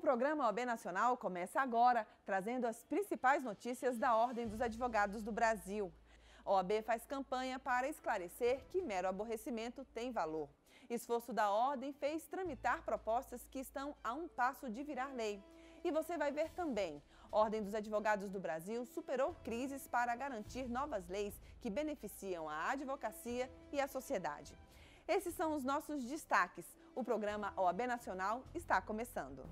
O programa OAB Nacional começa agora, trazendo as principais notícias da Ordem dos Advogados do Brasil. A OAB faz campanha para esclarecer que mero aborrecimento tem valor. Esforço da Ordem fez tramitar propostas que estão a um passo de virar lei. E você vai ver também. Ordem dos Advogados do Brasil superou crises para garantir novas leis que beneficiam a advocacia e a sociedade. Esses são os nossos destaques. O programa OAB Nacional está começando.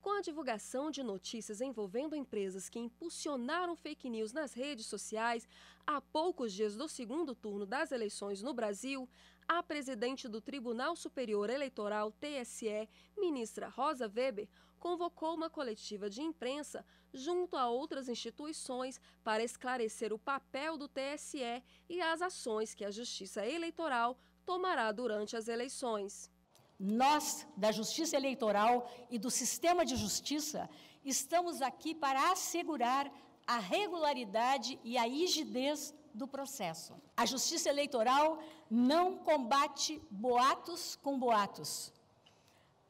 Com a divulgação de notícias envolvendo empresas que impulsionaram fake news nas redes sociais, há poucos dias do segundo turno das eleições no Brasil, a presidente do Tribunal Superior Eleitoral, TSE, ministra Rosa Weber, convocou uma coletiva de imprensa junto a outras instituições para esclarecer o papel do TSE e as ações que a Justiça Eleitoral tomará durante as eleições. Nós, da Justiça Eleitoral e do sistema de justiça, estamos aqui para assegurar a regularidade e a rigidez do processo. A Justiça Eleitoral não combate boatos com boatos.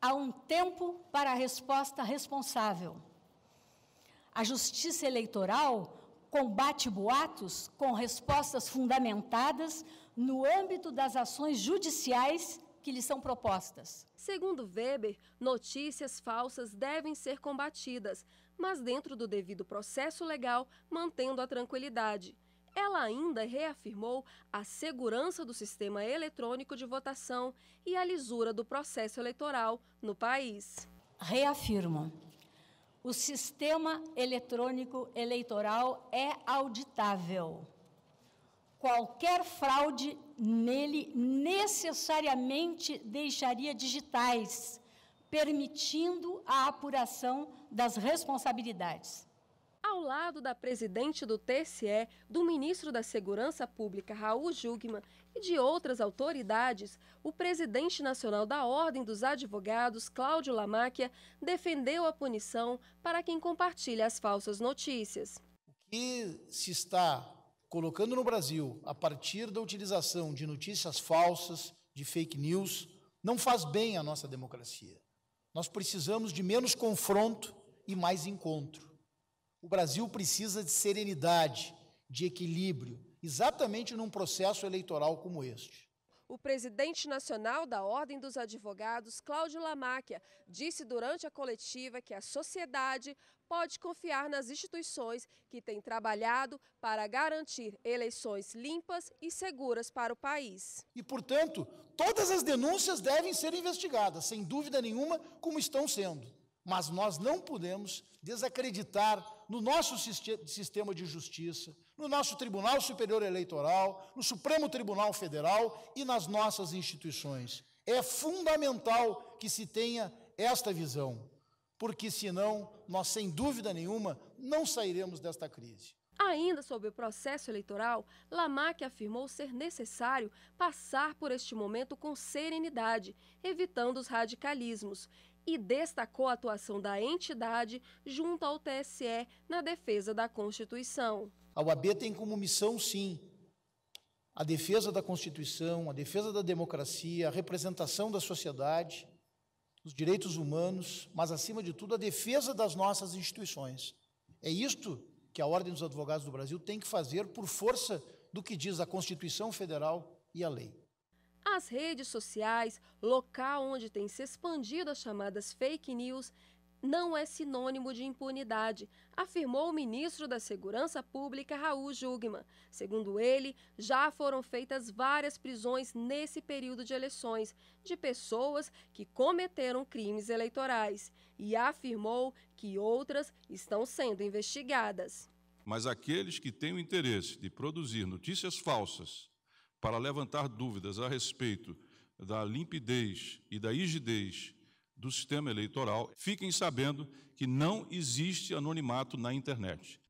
Há um tempo para a resposta responsável. A Justiça Eleitoral combate boatos com respostas fundamentadas no âmbito das ações judiciais que lhes são propostas. Segundo Weber, notícias falsas devem ser combatidas, mas dentro do devido processo legal, mantendo a tranquilidade. Ela ainda reafirmou a segurança do sistema eletrônico de votação e a lisura do processo eleitoral no país. Reafirmo. O sistema eletrônico eleitoral é auditável qualquer fraude nele necessariamente deixaria digitais, permitindo a apuração das responsabilidades. Ao lado da presidente do TSE, do ministro da Segurança Pública, Raul Jugman, e de outras autoridades, o presidente nacional da Ordem dos Advogados, Cláudio Lamáquia, defendeu a punição para quem compartilha as falsas notícias. O que se está colocando no Brasil, a partir da utilização de notícias falsas, de fake news, não faz bem à nossa democracia. Nós precisamos de menos confronto e mais encontro. O Brasil precisa de serenidade, de equilíbrio, exatamente num processo eleitoral como este. O presidente nacional da Ordem dos Advogados, Cláudio Lamáquia, disse durante a coletiva que a sociedade pode confiar nas instituições que têm trabalhado para garantir eleições limpas e seguras para o país. E, portanto, todas as denúncias devem ser investigadas, sem dúvida nenhuma, como estão sendo. Mas nós não podemos desacreditar no nosso sistema de justiça, no nosso Tribunal Superior Eleitoral, no Supremo Tribunal Federal e nas nossas instituições. É fundamental que se tenha esta visão, porque senão nós, sem dúvida nenhuma, não sairemos desta crise. Ainda sobre o processo eleitoral, Lamarck afirmou ser necessário passar por este momento com serenidade, evitando os radicalismos, e destacou a atuação da entidade junto ao TSE na defesa da Constituição. A OAB tem como missão, sim, a defesa da Constituição, a defesa da democracia, a representação da sociedade, os direitos humanos, mas, acima de tudo, a defesa das nossas instituições. É isto que a Ordem dos Advogados do Brasil tem que fazer por força do que diz a Constituição Federal e a lei. As redes sociais, local onde tem se expandido as chamadas fake news, não é sinônimo de impunidade, afirmou o ministro da Segurança Pública, Raul Jugman. Segundo ele, já foram feitas várias prisões nesse período de eleições de pessoas que cometeram crimes eleitorais e afirmou que outras estão sendo investigadas. Mas aqueles que têm o interesse de produzir notícias falsas para levantar dúvidas a respeito da limpidez e da rigidez do sistema eleitoral, fiquem sabendo que não existe anonimato na internet.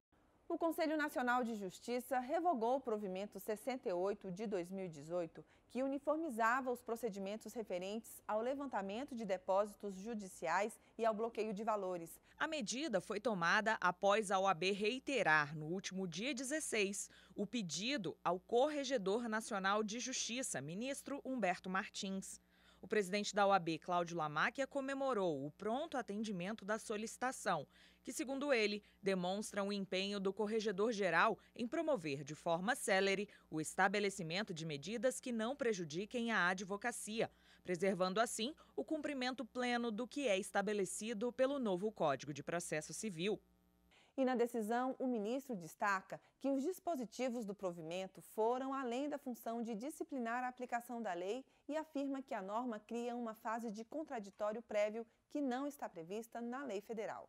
O Conselho Nacional de Justiça revogou o provimento 68 de 2018, que uniformizava os procedimentos referentes ao levantamento de depósitos judiciais e ao bloqueio de valores. A medida foi tomada após a OAB reiterar, no último dia 16, o pedido ao Corregedor Nacional de Justiça, ministro Humberto Martins. O presidente da OAB, Cláudio Lamáquia, comemorou o pronto atendimento da solicitação, que, segundo ele, demonstra o empenho do corregedor-geral em promover de forma célere o estabelecimento de medidas que não prejudiquem a advocacia, preservando assim o cumprimento pleno do que é estabelecido pelo novo Código de Processo Civil. E na decisão, o ministro destaca que os dispositivos do provimento foram além da função de disciplinar a aplicação da lei e afirma que a norma cria uma fase de contraditório prévio que não está prevista na lei federal.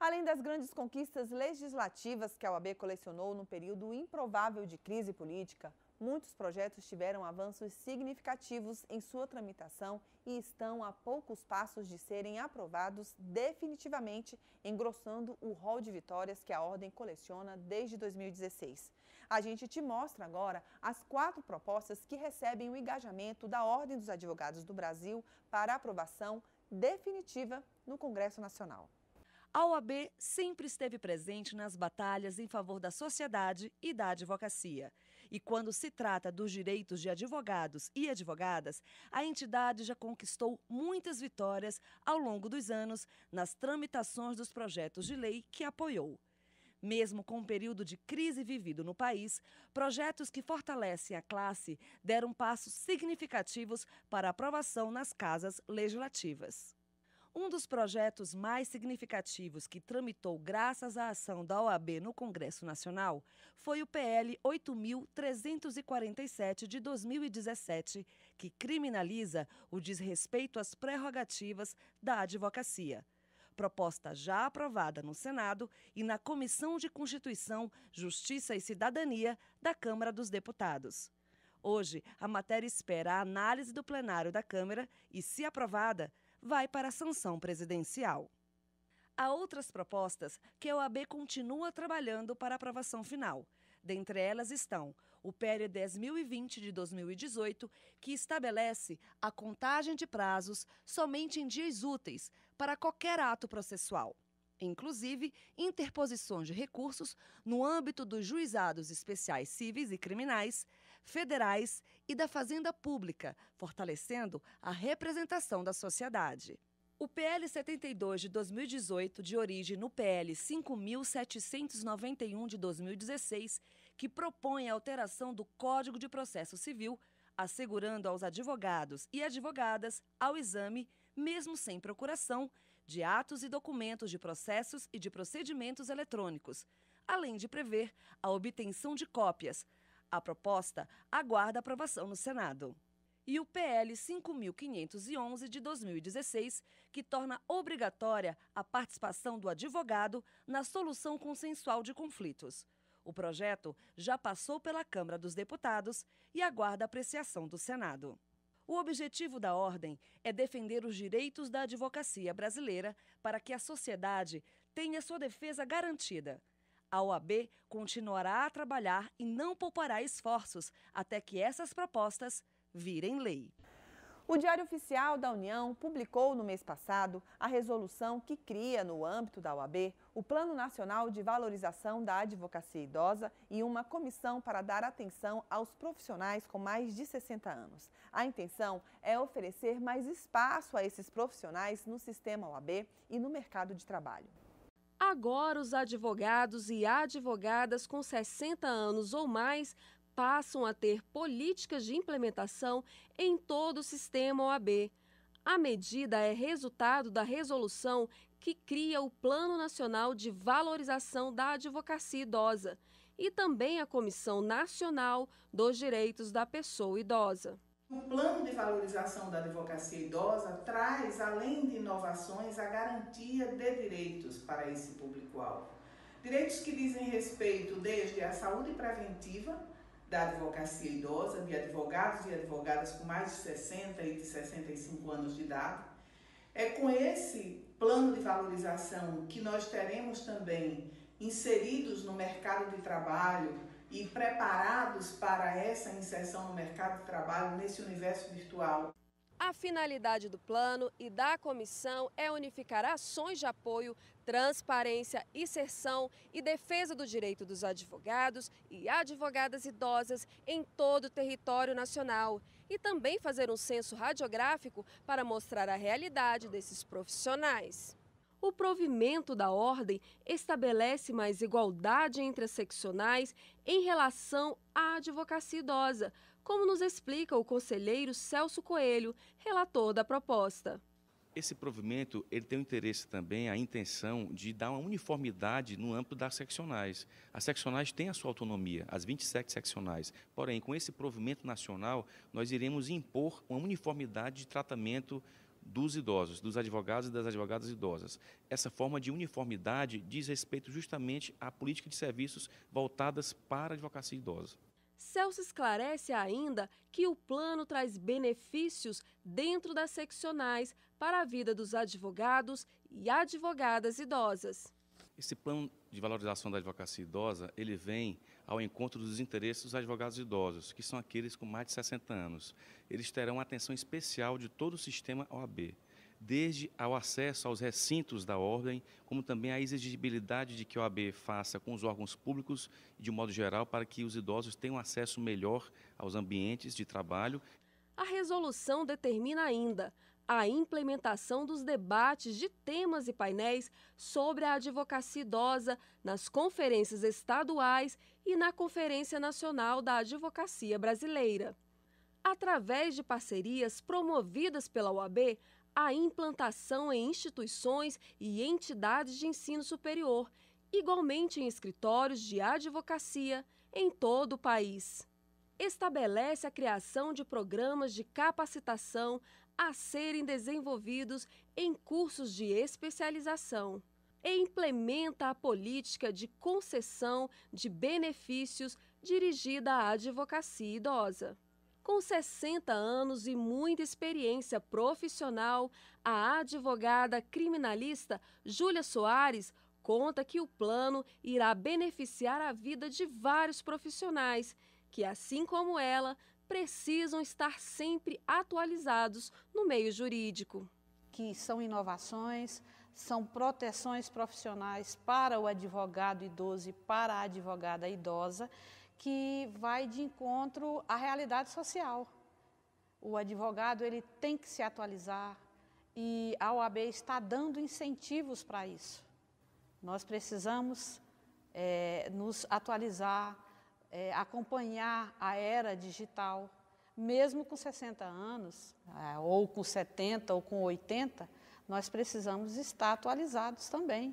Além das grandes conquistas legislativas que a OAB colecionou num período improvável de crise política, Muitos projetos tiveram avanços significativos em sua tramitação e estão a poucos passos de serem aprovados definitivamente, engrossando o rol de vitórias que a Ordem coleciona desde 2016. A gente te mostra agora as quatro propostas que recebem o engajamento da Ordem dos Advogados do Brasil para aprovação definitiva no Congresso Nacional. A OAB sempre esteve presente nas batalhas em favor da sociedade e da advocacia. E quando se trata dos direitos de advogados e advogadas, a entidade já conquistou muitas vitórias ao longo dos anos nas tramitações dos projetos de lei que apoiou. Mesmo com o período de crise vivido no país, projetos que fortalecem a classe deram passos significativos para aprovação nas casas legislativas. Um dos projetos mais significativos que tramitou graças à ação da OAB no Congresso Nacional foi o PL 8.347 de 2017, que criminaliza o desrespeito às prerrogativas da advocacia. Proposta já aprovada no Senado e na Comissão de Constituição, Justiça e Cidadania da Câmara dos Deputados. Hoje, a matéria espera a análise do plenário da Câmara e, se aprovada, vai para a sanção presidencial. Há outras propostas que a OAB continua trabalhando para aprovação final. Dentre elas estão o PL 10.020 de 2018, que estabelece a contagem de prazos somente em dias úteis para qualquer ato processual, inclusive interposições de recursos no âmbito dos juizados especiais civis e criminais, federais e da Fazenda Pública, fortalecendo a representação da sociedade. O PL 72 de 2018, de origem no PL 5791 de 2016, que propõe a alteração do Código de Processo Civil, assegurando aos advogados e advogadas ao exame, mesmo sem procuração, de atos e documentos de processos e de procedimentos eletrônicos, além de prever a obtenção de cópias, a proposta aguarda aprovação no Senado e o PL 5511 de 2016, que torna obrigatória a participação do advogado na solução consensual de conflitos. O projeto já passou pela Câmara dos Deputados e aguarda apreciação do Senado. O objetivo da ordem é defender os direitos da advocacia brasileira para que a sociedade tenha sua defesa garantida a OAB continuará a trabalhar e não poupará esforços até que essas propostas virem lei. O Diário Oficial da União publicou no mês passado a resolução que cria, no âmbito da OAB, o Plano Nacional de Valorização da Advocacia Idosa e uma comissão para dar atenção aos profissionais com mais de 60 anos. A intenção é oferecer mais espaço a esses profissionais no sistema OAB e no mercado de trabalho. Agora, os advogados e advogadas com 60 anos ou mais passam a ter políticas de implementação em todo o sistema OAB. A medida é resultado da resolução que cria o Plano Nacional de Valorização da Advocacia Idosa e também a Comissão Nacional dos Direitos da Pessoa Idosa. O plano de valorização da advocacia idosa traz, além de inovações, a garantia de direitos para esse público-alvo. Direitos que dizem respeito desde a saúde preventiva da advocacia idosa, de advogados e advogadas com mais de 60 e de 65 anos de idade. É com esse plano de valorização que nós teremos também inseridos no mercado de trabalho e preparados para essa inserção no mercado de trabalho, nesse universo virtual. A finalidade do plano e da comissão é unificar ações de apoio, transparência, inserção e defesa do direito dos advogados e advogadas idosas em todo o território nacional. E também fazer um censo radiográfico para mostrar a realidade desses profissionais. O provimento da ordem estabelece mais igualdade entre as seccionais em relação à advocacia idosa, como nos explica o conselheiro Celso Coelho, relator da proposta. Esse provimento ele tem o interesse também, a intenção de dar uma uniformidade no âmbito das seccionais. As seccionais têm a sua autonomia, as 27 seccionais. Porém, com esse provimento nacional, nós iremos impor uma uniformidade de tratamento dos idosos, dos advogados e das advogadas idosas. Essa forma de uniformidade diz respeito justamente à política de serviços voltadas para a advocacia idosa. Celso esclarece ainda que o plano traz benefícios dentro das seccionais para a vida dos advogados e advogadas idosas. Esse plano de valorização da advocacia idosa, ele vem ao encontro dos interesses dos advogados idosos, que são aqueles com mais de 60 anos. Eles terão atenção especial de todo o sistema OAB, desde ao acesso aos recintos da ordem, como também à exigibilidade de que a OAB faça com os órgãos públicos de modo geral para que os idosos tenham acesso melhor aos ambientes de trabalho. A resolução determina ainda a implementação dos debates de temas e painéis sobre a advocacia idosa nas conferências estaduais e na Conferência Nacional da Advocacia Brasileira. Através de parcerias promovidas pela UAB, a implantação em instituições e entidades de ensino superior, igualmente em escritórios de advocacia em todo o país estabelece a criação de programas de capacitação a serem desenvolvidos em cursos de especialização e implementa a política de concessão de benefícios dirigida à advocacia idosa. Com 60 anos e muita experiência profissional, a advogada criminalista Júlia Soares conta que o plano irá beneficiar a vida de vários profissionais que, assim como ela, precisam estar sempre atualizados no meio jurídico. Que são inovações, são proteções profissionais para o advogado idoso e para a advogada idosa, que vai de encontro à realidade social. O advogado ele tem que se atualizar e a OAB está dando incentivos para isso. Nós precisamos é, nos atualizar, é, acompanhar a era digital. Mesmo com 60 anos, é, ou com 70 ou com 80, nós precisamos estar atualizados também.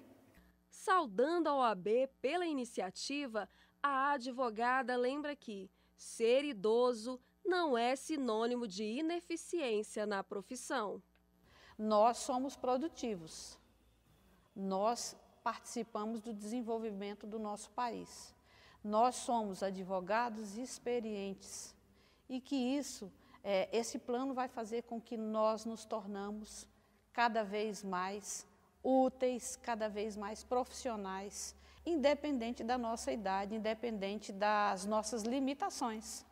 Saudando a OAB pela iniciativa, a advogada lembra que ser idoso não é sinônimo de ineficiência na profissão. Nós somos produtivos. Nós participamos do desenvolvimento do nosso país nós somos advogados experientes e que isso, é, esse plano vai fazer com que nós nos tornamos cada vez mais úteis, cada vez mais profissionais, independente da nossa idade, independente das nossas limitações.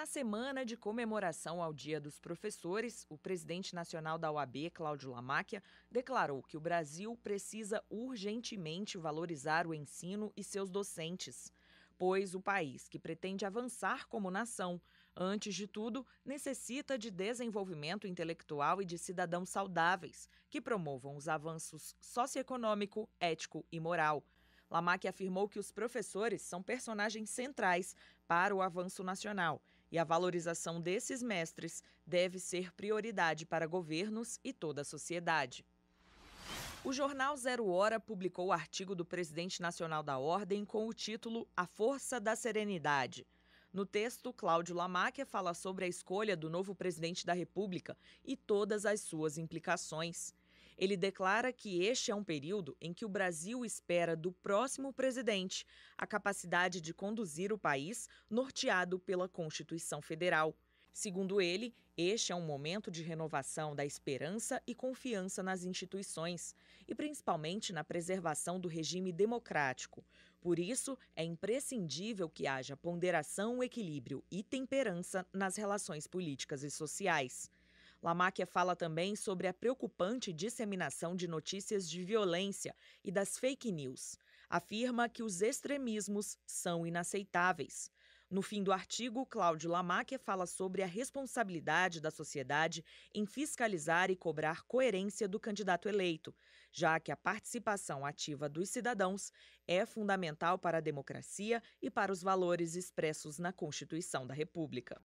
Na semana de comemoração ao Dia dos Professores, o presidente nacional da UAB, Cláudio Lamáquia, declarou que o Brasil precisa urgentemente valorizar o ensino e seus docentes, pois o país que pretende avançar como nação, antes de tudo, necessita de desenvolvimento intelectual e de cidadãos saudáveis, que promovam os avanços socioeconômico, ético e moral. Lamarck afirmou que os professores são personagens centrais para o avanço nacional e a valorização desses mestres deve ser prioridade para governos e toda a sociedade. O jornal Zero Hora publicou o artigo do presidente nacional da Ordem com o título A Força da Serenidade. No texto, Cláudio Lamáquia fala sobre a escolha do novo presidente da República e todas as suas implicações. Ele declara que este é um período em que o Brasil espera do próximo presidente a capacidade de conduzir o país norteado pela Constituição Federal. Segundo ele, este é um momento de renovação da esperança e confiança nas instituições, e principalmente na preservação do regime democrático. Por isso, é imprescindível que haja ponderação, equilíbrio e temperança nas relações políticas e sociais. Lamáquia fala também sobre a preocupante disseminação de notícias de violência e das fake news. Afirma que os extremismos são inaceitáveis. No fim do artigo, Cláudio Lamáquia fala sobre a responsabilidade da sociedade em fiscalizar e cobrar coerência do candidato eleito, já que a participação ativa dos cidadãos é fundamental para a democracia e para os valores expressos na Constituição da República.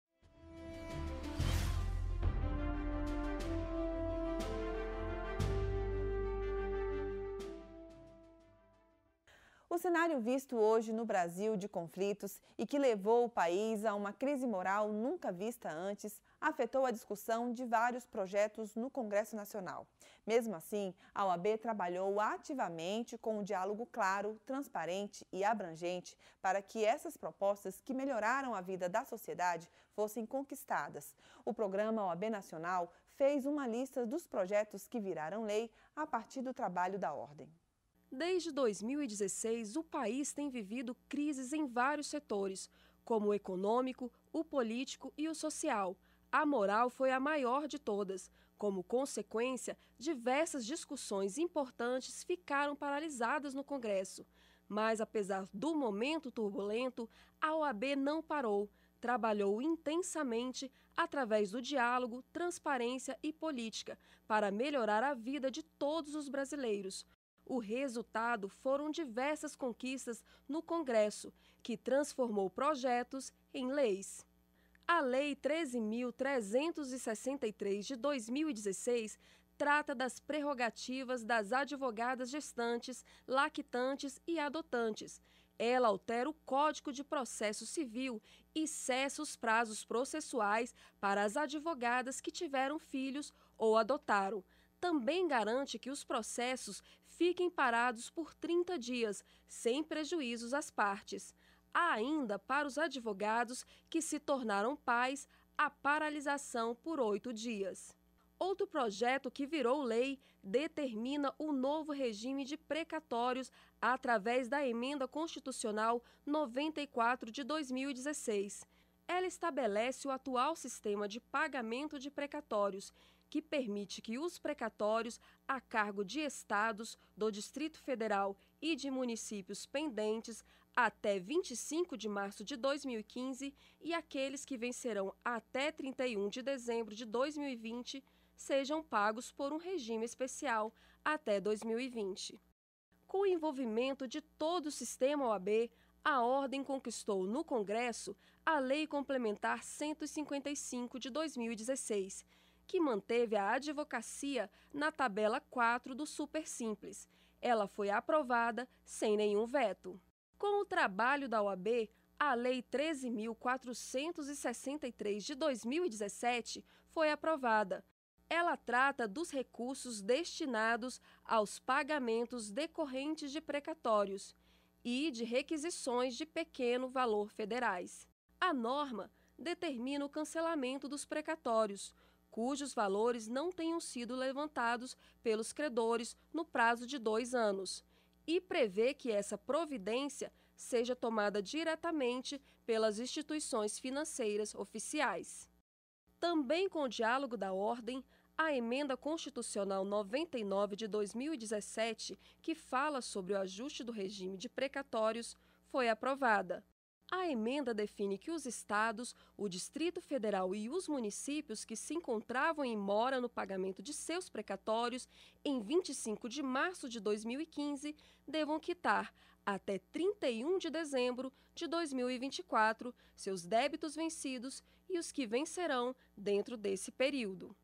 O cenário visto hoje no Brasil de conflitos e que levou o país a uma crise moral nunca vista antes afetou a discussão de vários projetos no Congresso Nacional. Mesmo assim, a OAB trabalhou ativamente com um diálogo claro, transparente e abrangente para que essas propostas que melhoraram a vida da sociedade fossem conquistadas. O programa OAB Nacional fez uma lista dos projetos que viraram lei a partir do trabalho da ordem. Desde 2016, o país tem vivido crises em vários setores, como o econômico, o político e o social. A moral foi a maior de todas. Como consequência, diversas discussões importantes ficaram paralisadas no Congresso. Mas, apesar do momento turbulento, a OAB não parou. Trabalhou intensamente através do diálogo, transparência e política para melhorar a vida de todos os brasileiros. O resultado foram diversas conquistas no Congresso, que transformou projetos em leis. A Lei 13.363 de 2016 trata das prerrogativas das advogadas gestantes, lactantes e adotantes. Ela altera o Código de Processo Civil e cessa os prazos processuais para as advogadas que tiveram filhos ou adotaram também garante que os processos fiquem parados por 30 dias, sem prejuízos às partes. Há ainda, para os advogados que se tornaram pais, a paralisação por oito dias. Outro projeto que virou lei determina o novo regime de precatórios através da Emenda Constitucional 94 de 2016. Ela estabelece o atual sistema de pagamento de precatórios que permite que os precatórios a cargo de estados, do Distrito Federal e de municípios pendentes até 25 de março de 2015 e aqueles que vencerão até 31 de dezembro de 2020 sejam pagos por um regime especial até 2020. Com o envolvimento de todo o sistema OAB, a ordem conquistou no Congresso a Lei Complementar 155 de 2016, que manteve a advocacia na tabela 4 do Super Simples. Ela foi aprovada sem nenhum veto. Com o trabalho da OAB, a Lei 13.463 de 2017 foi aprovada. Ela trata dos recursos destinados aos pagamentos decorrentes de precatórios e de requisições de pequeno valor federais. A norma determina o cancelamento dos precatórios, cujos valores não tenham sido levantados pelos credores no prazo de dois anos, e prevê que essa providência seja tomada diretamente pelas instituições financeiras oficiais. Também com o diálogo da ordem, a emenda constitucional 99 de 2017, que fala sobre o ajuste do regime de precatórios, foi aprovada. A emenda define que os estados, o Distrito Federal e os municípios que se encontravam em mora no pagamento de seus precatórios em 25 de março de 2015 devam quitar até 31 de dezembro de 2024 seus débitos vencidos e os que vencerão dentro desse período.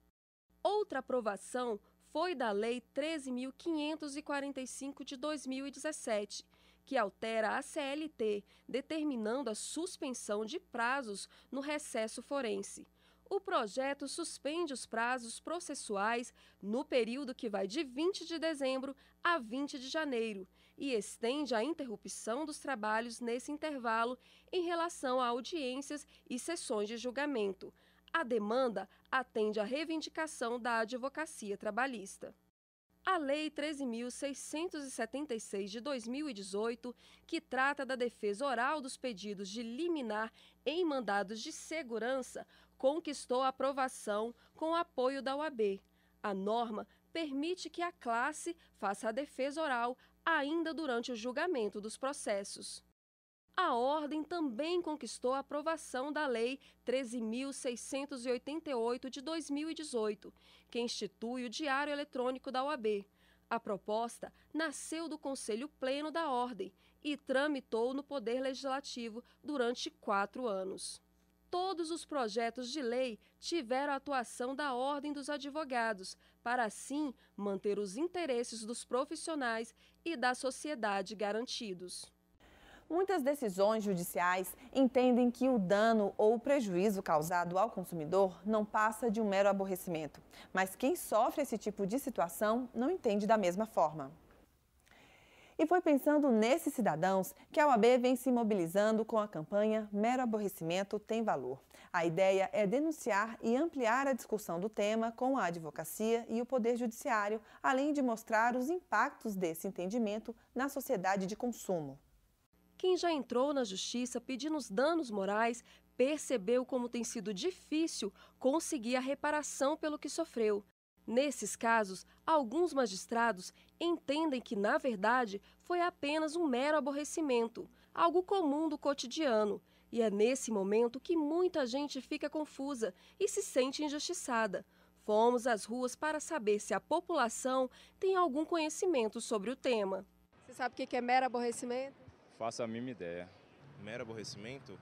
Outra aprovação foi da Lei 13.545 de 2017, que altera a CLT, determinando a suspensão de prazos no recesso forense. O projeto suspende os prazos processuais no período que vai de 20 de dezembro a 20 de janeiro e estende a interrupção dos trabalhos nesse intervalo em relação a audiências e sessões de julgamento. A demanda atende à reivindicação da advocacia trabalhista. A Lei 13.676 de 2018, que trata da defesa oral dos pedidos de liminar em mandados de segurança, conquistou aprovação com o apoio da OAB. A norma permite que a classe faça a defesa oral ainda durante o julgamento dos processos. A ordem também conquistou a aprovação da Lei 13.688 de 2018, que institui o Diário Eletrônico da OAB. A proposta nasceu do Conselho Pleno da Ordem e tramitou no Poder Legislativo durante quatro anos. Todos os projetos de lei tiveram a atuação da Ordem dos Advogados, para assim manter os interesses dos profissionais e da sociedade garantidos muitas decisões judiciais entendem que o dano ou o prejuízo causado ao consumidor não passa de um mero aborrecimento. Mas quem sofre esse tipo de situação não entende da mesma forma. E foi pensando nesses cidadãos que a OAB vem se mobilizando com a campanha Mero Aborrecimento Tem Valor. A ideia é denunciar e ampliar a discussão do tema com a advocacia e o Poder Judiciário, além de mostrar os impactos desse entendimento na sociedade de consumo. Quem já entrou na justiça pedindo os danos morais percebeu como tem sido difícil conseguir a reparação pelo que sofreu. Nesses casos, alguns magistrados entendem que, na verdade, foi apenas um mero aborrecimento, algo comum do cotidiano. E é nesse momento que muita gente fica confusa e se sente injustiçada. Fomos às ruas para saber se a população tem algum conhecimento sobre o tema. Você sabe o que é mero aborrecimento? faço a mínima ideia. Mero aborrecimento?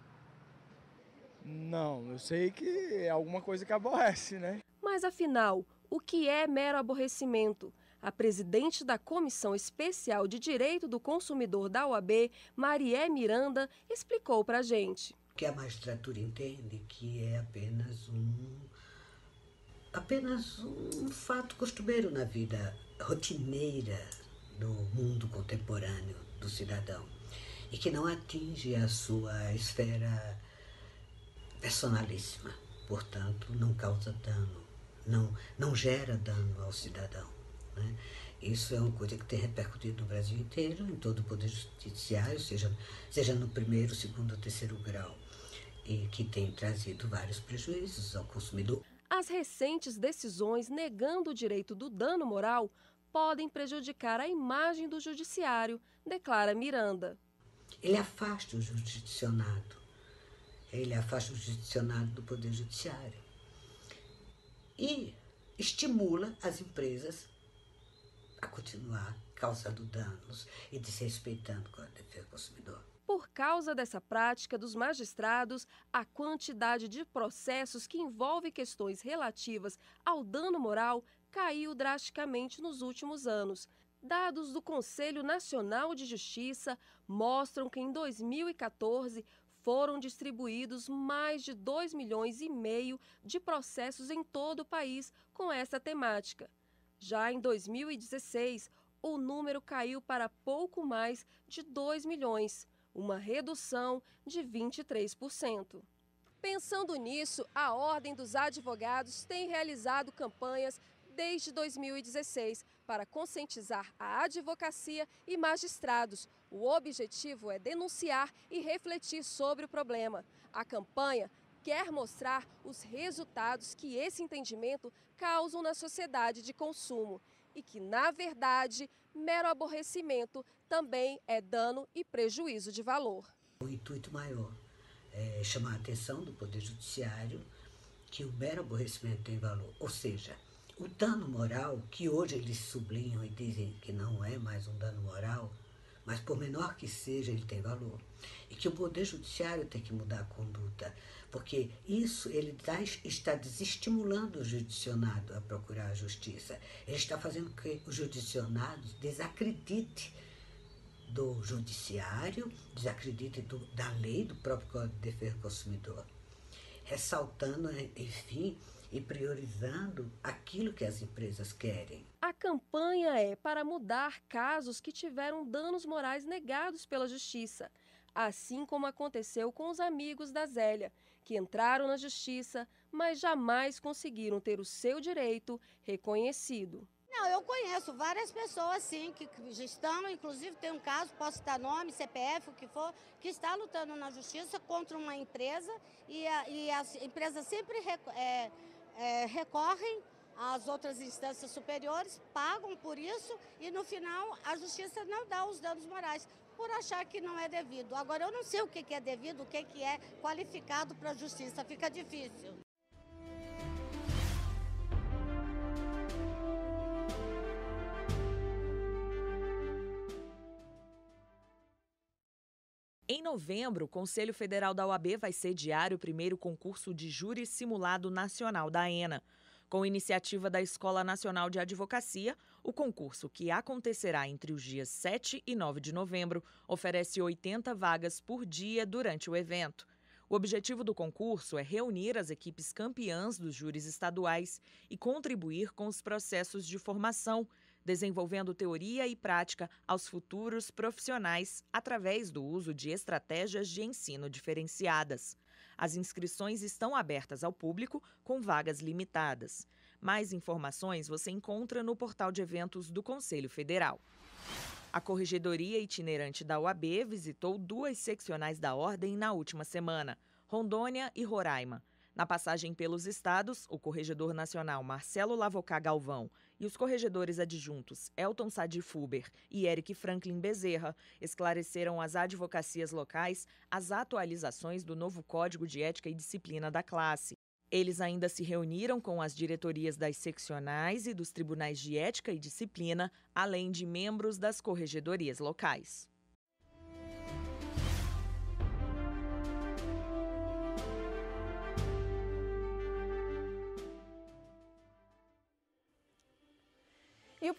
Não, eu sei que é alguma coisa que aborrece, né? Mas afinal, o que é mero aborrecimento? A presidente da Comissão Especial de Direito do Consumidor da OAB, Marié Miranda, explicou para a gente. Que a magistratura entende é que é apenas um apenas um fato costumeiro na vida rotineira do mundo contemporâneo do cidadão e que não atinge a sua esfera personalíssima. Portanto, não causa dano, não, não gera dano ao cidadão. Né? Isso é uma coisa que tem repercutido no Brasil inteiro, em todo o poder judiciário, seja, seja no primeiro, segundo ou terceiro grau, e que tem trazido vários prejuízos ao consumidor. As recentes decisões negando o direito do dano moral podem prejudicar a imagem do judiciário, declara Miranda. Ele afasta o jurisdicionado, ele afasta o jurisdicionado do Poder Judiciário e estimula as empresas a continuar causando danos e desrespeitando a defesa do consumidor. Por causa dessa prática dos magistrados, a quantidade de processos que envolve questões relativas ao dano moral caiu drasticamente nos últimos anos. Dados do Conselho Nacional de Justiça mostram que em 2014 foram distribuídos mais de 2 milhões e meio de processos em todo o país com essa temática. Já em 2016, o número caiu para pouco mais de 2 milhões, uma redução de 23%. Pensando nisso, a Ordem dos Advogados tem realizado campanhas desde 2016 para conscientizar a advocacia e magistrados. O objetivo é denunciar e refletir sobre o problema. A campanha quer mostrar os resultados que esse entendimento causam na sociedade de consumo e que, na verdade, mero aborrecimento também é dano e prejuízo de valor. O intuito maior é chamar a atenção do Poder Judiciário que o mero aborrecimento tem valor, ou seja, o dano moral, que hoje eles sublinham e dizem que não é mais um dano moral, mas por menor que seja, ele tem valor. E que o Poder Judiciário tem que mudar a conduta, porque isso ele está desestimulando o judicionado a procurar a justiça. Ele está fazendo com que o judicionado desacredite do judiciário, desacredite do, da lei, do próprio Código de Defesa do Consumidor. Ressaltando, enfim, e priorizando aquilo que as empresas querem. A campanha é para mudar casos que tiveram danos morais negados pela justiça, assim como aconteceu com os amigos da Zélia, que entraram na justiça, mas jamais conseguiram ter o seu direito reconhecido. Não, eu conheço várias pessoas, sim, que já estão, inclusive tem um caso, posso citar nome, CPF, o que for, que está lutando na justiça contra uma empresa e a, e a empresa sempre é, é, recorrem às outras instâncias superiores, pagam por isso e no final a justiça não dá os danos morais por achar que não é devido. Agora eu não sei o que é devido, o que é qualificado para a justiça, fica difícil. novembro, o Conselho Federal da OAB vai sediar o primeiro concurso de júri simulado nacional da AENA. Com iniciativa da Escola Nacional de Advocacia, o concurso, que acontecerá entre os dias 7 e 9 de novembro, oferece 80 vagas por dia durante o evento. O objetivo do concurso é reunir as equipes campeãs dos júris estaduais e contribuir com os processos de formação desenvolvendo teoria e prática aos futuros profissionais através do uso de estratégias de ensino diferenciadas. As inscrições estão abertas ao público, com vagas limitadas. Mais informações você encontra no portal de eventos do Conselho Federal. A Corregedoria Itinerante da UAB visitou duas seccionais da Ordem na última semana, Rondônia e Roraima. Na passagem pelos estados, o corregedor nacional Marcelo Lavocá Galvão e os corregedores adjuntos Elton Sadi Fuber e Eric Franklin Bezerra esclareceram às advocacias locais as atualizações do novo Código de Ética e Disciplina da classe. Eles ainda se reuniram com as diretorias das seccionais e dos tribunais de ética e disciplina, além de membros das corregedorias locais.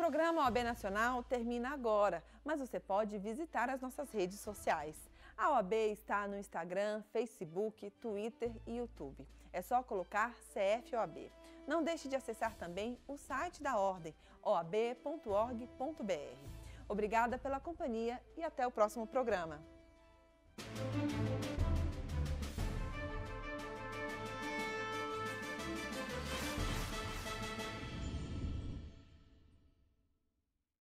programa OAB Nacional termina agora, mas você pode visitar as nossas redes sociais. A OAB está no Instagram, Facebook, Twitter e YouTube. É só colocar CFOAB. Não deixe de acessar também o site da ordem, oab.org.br. Obrigada pela companhia e até o próximo programa.